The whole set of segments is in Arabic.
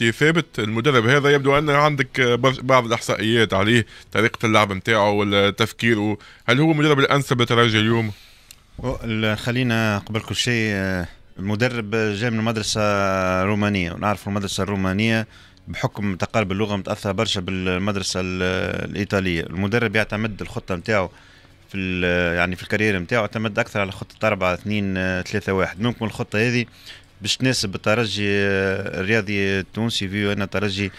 ثابت المدرب هذا يبدو ان عندك بعض الاحصائيات عليه طريقه اللعب نتاعو ولا هل هو المدرب الانسب للترجي اليوم خلينا قبل كل شيء آه، المدرب جاي من مدرسه رومانيه ونعرف المدرسه الرومانيه بحكم تقارب اللغه متاثره برشا بالمدرسه الايطاليه المدرب يعتمد الخطه نتاعو في يعني في الكارير نتاعو اعتمد اكثر على خطه 4 2 3 1 ممكن الخطه هذه باش تناسب الترجي الرياضي التونسي فيو ان الترجي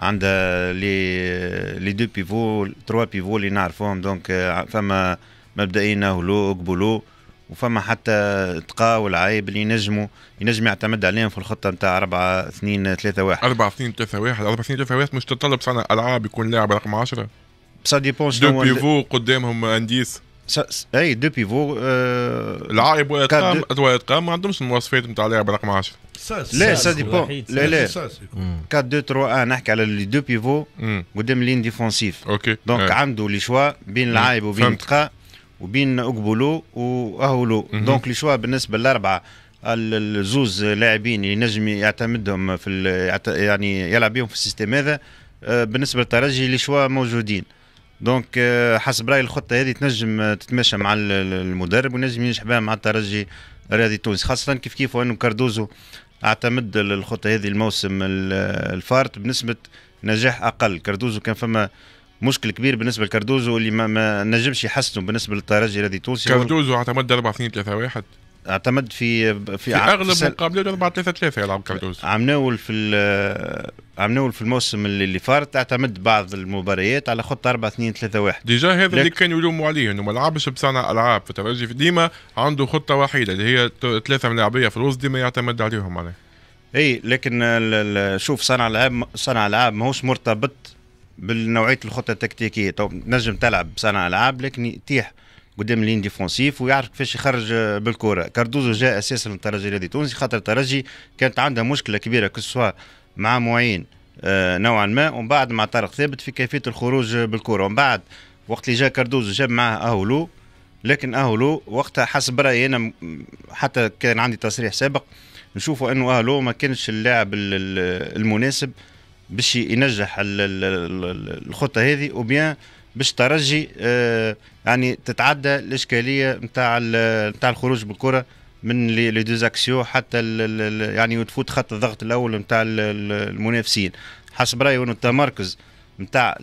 عندها لي لي دو بيفو تروا بيفو اللي نعرفوهم دونك فما مبدئيا هلو قبلو وفما حتى تقا والعايب اللي ينجموا ينجم يعتمد عليهم في الخطه نتاع 4 2 3 1 4 2 3 1 4 2 3 1 مش تطلب صنع العاب يكون لاعب رقم 10 سا ديبون دو بيفو قدامهم انديس اي دو بيفو آه العائب وادغام وادغام ما عندهمش المواصفات نتاع لاعب رقم 10 لا سا ديبون لا لا 4 2 3 1 نحكي على لي دو بيفو قدام لين ديفونسيف اوكي دونك ايه. عنده لي شوا بين العايب وبين دقا وبين اقبلو واهولو دونك لي شوا بالنسبه للاربعه الزوز لاعبين اللي نجم يعتمدهم في يعني يلعب بهم في السيستم هذا آه، بالنسبه للترجي لي شوا موجودين دونك آه، حسب رايي الخطه هذه تنجم آه، تتمشى مع المدرب ونجم ينجح بها مع الترجي الرياضي التونسي خاصه كيف كيف وانه كاردوزو اعتمد الخطه هذه الموسم الفارت بنسبه نجاح اقل كاردوزو كان فما مشكل كبير بالنسبه لكاردوزو اللي ما, ما نجمش يحسنه بالنسبه للترجي الرياضي التونسي كاردوزو اعتمد 4 2 3 1 اعتمد في في, في اغلب سل... مقابلات 4 3 3 يلعب كاردوز عم ناول في عم ناول في الموسم اللي, اللي فات اعتمد بعض المباريات على خطه 4 2 3 1 ديجا هذا اللي كانوا يلوموا عليه انه ما لعبش بصنع العاب في ديما عنده خطه وحيده اللي هي ثلاثه ملاعبيه في الوسط ديما يعتمد عليهم عليه اي لكن شوف صنع العاب صنع العاب ماهوش مرتبط بالنوعيه الخطه التكتيكيه طب نجم تلعب صنع العاب لكن يتيح قدام لين ديفونسيف ويعرف كيفاش يخرج بالكره كاردوزو جاء اساسا من الترجي الرياضي التونسي خاطر الترجي كانت عندها مشكله كبيره كسوا مع معين آه، نوعا ما ومن بعد مع طارق ثابت في كيفيه الخروج بالكره ومن بعد وقت اللي جاء كاردوزو جاب معاه اهولو لكن اهولو وقتها حسب رايي انا حتى كان عندي تصريح سابق نشوفوا انه اهلو ما كانش اللاعب المناسب باش ينجح الخطه هذه وبيان باش ترجي آه، يعني تتعدى الاشكاليه نتاع نتاع الخروج بالكره من لي دوزاكسيون حتى يعني وتفوت خط الضغط الاول نتاع المنافسين حسب رايي انه التمركز نتاع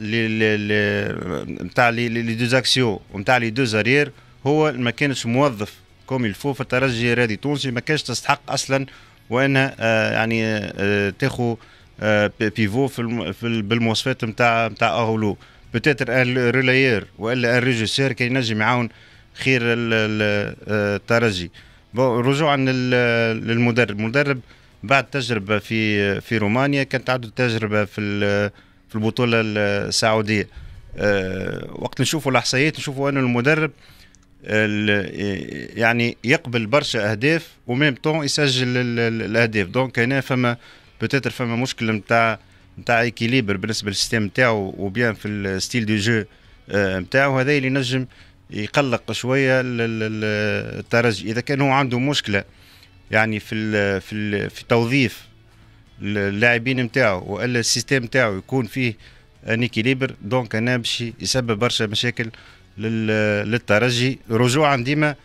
نتاع لي دوزاكسيون نتاع لي زارير هو ما كانش موظف كوم الفو في الترجي الرياضي التونسي ما كانش تستحق اصلا وانها آه، يعني آه، تاخذ بيفو في بالمواصفات نتاع نتاع اولو بتاتر آه، رولاير والا آه، ريجيسور كي ينجم يعاون خير الترجي آه، رجوعا للمدرب المدرب بعد تجربه في في رومانيا كانت عنده تجربه في في البطوله السعوديه وقت نشوفوا الاحصائيات نشوفوا انه المدرب يعني يقبل برشا اهداف وميم طون يسجل الاهداف دونك هنا فما بتاتر فما مشكله نتاع نتاع ايكيليبر بالنسبه للسيستم نتاعو وبيان في الستيل دو جو نتاعو هذا اللي نجم يقلق شويه الترجي اذا كان هو عنده مشكله يعني في الـ في الـ في توظيف اللاعبين نتاعو والا السيستم نتاعو يكون فيه ان ايكيليبر دونك انا باش يسبب برشا مشاكل للترجي رجوعا ديما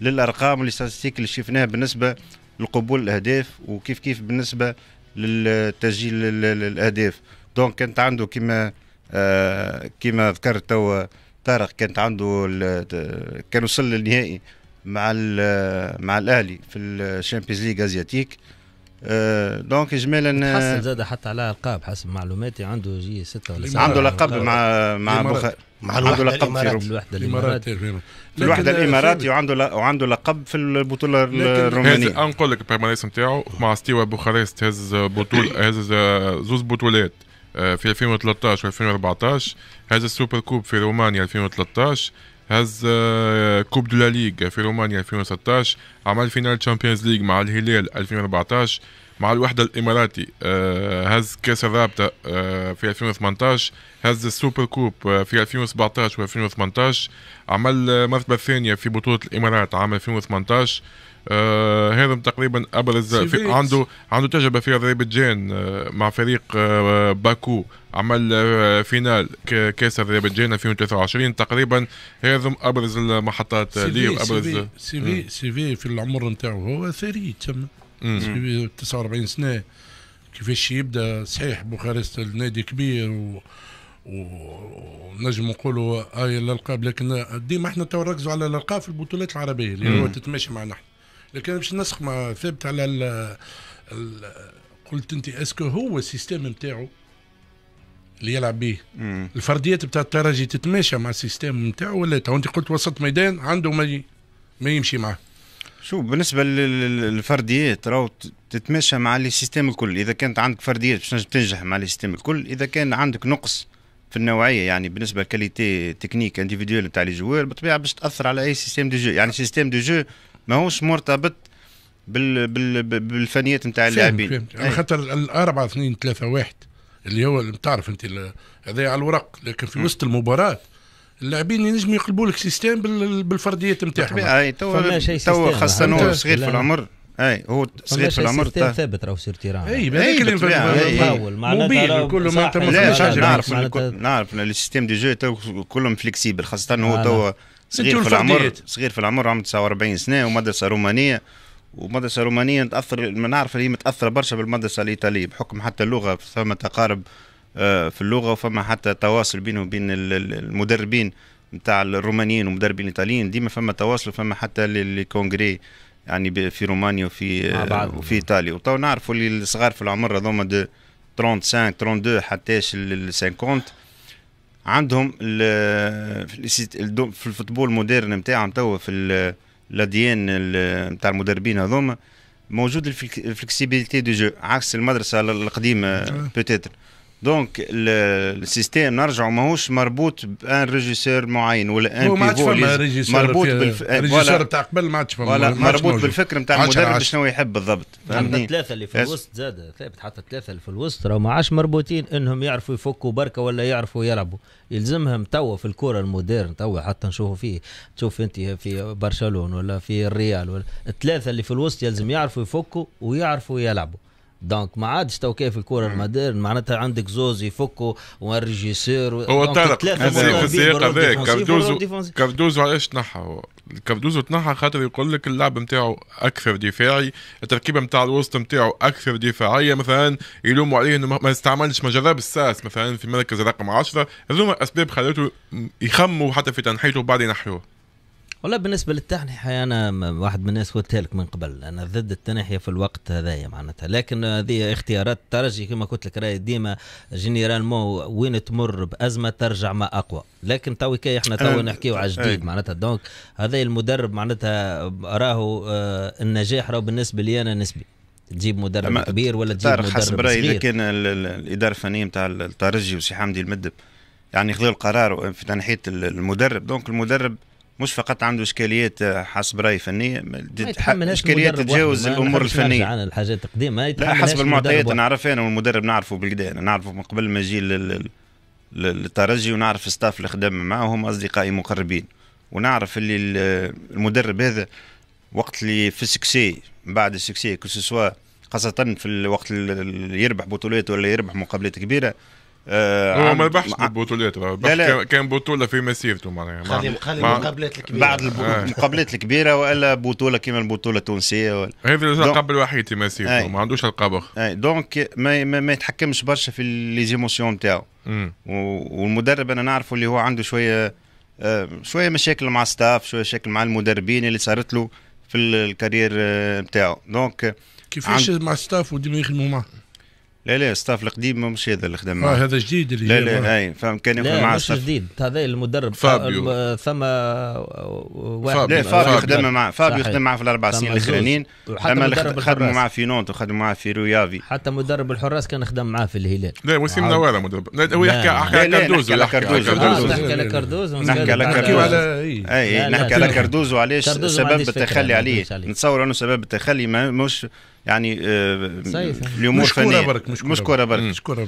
للارقام اللي اللي شفناها بالنسبه لقبول الاهداف وكيف كيف بالنسبه للتسجيل الاهداف دونك كانت عنده كما آه، كما ذكرت توا طارق كانت عنده كان وصل للنهائي مع مع الاهلي في الشامبيونز ليغ ازياتيك دونك euh, اجمالا حسن زاد حتى على القاب حسب معلوماتي عنده جي ستة ولا سبعة عنده لقب مع مع بخاري مع عنده لقب في الوحده الاماراتي في الوحده الإمارات وعنده وعنده لقب في البطوله الرومانيه نقول لك البيرمانيس نتاعو مع ستيوا بوخاريست هز بطوله هز زوز بطولات آه، في 2013 و 2014 هز السوبر كوب في رومانيا 2013 هز آه، كوب دو لا ليغ في رومانيا 2016 عمل فينال تشامبيونز ليغ مع الهلال 2014 مع الوحدة الإماراتي آه، هز كأس الرابطة آه، في 2018 هز السوبر كوب آه، في 2017 و2018 عمل مرتبة ثانية في بطولة الإمارات عام 2018 آه هذا تقريبا ابرز في عنده عنده تجربه في اذربيجان آه مع فريق آه باكو عمل آه فينال كاس اذربيجان 2023 تقريبا هذا ابرز المحطات ليه ابرز سيفي سيفي في العمر نتاعو هو ثري تم 49 سنه كيفاش يبدا صحيح بوخارست النادي كبير و ونجم نقولوا اي الالقاب لكن ديما احنا تو نركزوا على الالقاب في البطولات العربيه اللي هو تتماشى معنا احنا لكن باش نسخ ما ثابت على الـ الـ قلت انت اسكو هو السيستم نتاعو اللي يلعب به الفرديات بتاع الترجي تتماشى مع السيستم نتاعو ولا تو انت قلت وسط ميدان عنده ما ما يمشي معاه شو بالنسبة للفرديات راهو تتماشى مع لي سيستيم الكل، إذا كانت عندك فرديات باش تنجح مع لي سيستيم الكل، إذا كان عندك نقص في النوعية يعني بالنسبة لكاليتي تكنيك انديفيديوال تاع لي جوار بالطبيعة باش تأثر على أي سيستيم دو جو، يعني سيستيم دو جو ماهوش مرتبط بال بال بالفنيات نتاع اللاعبين. إيه. خاطر الأربعة اثنين ثلاثة واحد اللي هو اللي بتعرف أنت هذا على الورق لكن في وسط المباراة اللاعبين ينجموا يقلبوا لك سيستم بالفرديات نتاعهم اي تو تو خاصه هو صغير في العمر اي هو صغير في العمر ثابت راهو سير تيران اي هذاك اللي موبيل كله ما انت ما نعرف نعرف السيستم دي جو تو كلهم فليكسيبل خاصه هو تو صغير في العمر صغير في العمر عمره 49 سنه ومدرسه رومانيه ومدرسه رومانيه تاثر نعرف اللي هي متاثره برشا بالمدرسه الايطاليه بحكم حتى اللغه ثم تقارب آه، في اللغه وفما حتى تواصل بينه وبين المدربين نتاع الرومانيين ومدربين الايطاليين ديما فما تواصل وفما حتى للكونغري يعني في رومانيا وفي آه، وفي ايطاليا وتو نعرفوا اللي الصغار في العمر هذوما دو 35 32 حتى 50 عندهم في الفوتبول المودرن نتاعهم توا في الاديان نتاع المدربين هذوما موجود الفلكسيبيليتي دو جو عكس المدرسه القديمه بوتيتر أيوة. دونك السيستيم نرجعوا ماهوش مربوط بان ريجيسور معين ولا ان هو مربوط بالريجيسور تاع قبل ما عادش مربوط بالفكر نتاع المدرب شنو يحب بالضبط فهمتني ثلاثه اللي في الوسط زاد ثابت حتى ثلاثه اللي في الوسط راهو ما عادش مربوطين انهم يعرفوا يفكوا بركه ولا يعرفوا يلعبوا يلزمهم توا في الكره الموديرن توا حتى نشوفوا فيه تشوف انت في برشلونه ولا في الريال ولا الثلاثه اللي في الوسط يلزم يعرفوا يفكوا ويعرفوا يلعبوا دونك ما عادش تو كيف الكره المدير معناتها عندك زوز يفكوا والريجيسور و... هو في السياق هذاك كاردوزو كاردوزو علاش تنحى هو كاردوزو تنحى خاطر يقول لك اللعب نتاعو اكثر دفاعي التركيبه نتاع الوسط نتاعو اكثر دفاعيه مثلا يلوموا عليه انه ما استعملش ما جرب الساس مثلا في مركز رقم 10 هذوما اسباب خلاته يخموا حتى في تنحيته وبعدين ينحيوه والله بالنسبة للتنحية أنا واحد من الناس قلت لك من قبل أنا ضد التنحية في الوقت هذايا معناتها لكن هذه اختيارات ترجي كما قلت لك راهي ديما جينيرال مو وين تمر بأزمة ترجع ما أقوى لكن تو كي احنا تو نحكيو على جديد معناتها دونك هذا المدرب معناتها راهو آه، النجاح راهو بالنسبة لي أنا نسبي تجيب مدرب كبير ولا تجيب مدرب حسب رايي لكن الاداره الفنيه نتاع الترجي وسي حمدي المدب يعني خذوا القرار في تنحيه المدرب دونك المدرب مش فقط عنده اشكاليات آه، حسب رايي فنيه اشكاليات تتجاوز الامور الفنيه عن الحاجات القديمه لا حسب المعطيات نعرفها انا والمدرب نعرفه بالقدا انا نعرفه من قبل ما يجي للترجي ونعرف الستاف اللي خدم معه هم اصدقائي مقربين ونعرف اللي المدرب هذا وقت اللي في السكسي بعد السكسي كل خاصه في الوقت اللي يربح بطولات ولا يربح مقابلات كبيره آه هو ما ربحش بالبطولات كان بطوله في مسيرته معناها خلي خلي المقابلات الكبيره بعد المقابلات آه. الكبيره والا بطوله كيما البطوله التونسيه ولا هذا اللقب الوحيد في مسيرته ما عندوش القاب اخر دونك ما, ما, ما يتحكمش برشا في ليزيموسيون نتاعو والمدرب انا نعرفه اللي هو عنده شويه آه، شويه مشاكل مع ستاف شويه مشاكل مع المدربين اللي صارت له في الكارير نتاعو آه، دونك كيفاش عن... مع ستاف وديما يخدموا معاه لا لا ستاف القديم ما مش هذا اللي خدم معاه هذا جديد اللي لا لا اي فهم كان يخدم معاه مش جديد هذا المدرب فابيو ثم واحد لا فابيو خدم معاه فابيو خدم معاه في الاربع سنين الاخرانيين اما اللي خدموا معاه في نونت وخدموا معاه في رويافي حتى مدرب الحراس كان خدم معاه في الهلال لا وسيم نوال مدرب هو يحكي على كاردوزو نحكي على كاردوزو نحكي على كاردوزو اي نحكي على إيه. كاردوزو علاش سبب التخلي عليه نتصور انه سبب التخلي مش يعني آه، اليوم مشكوره برك مشكوره برك مشكوره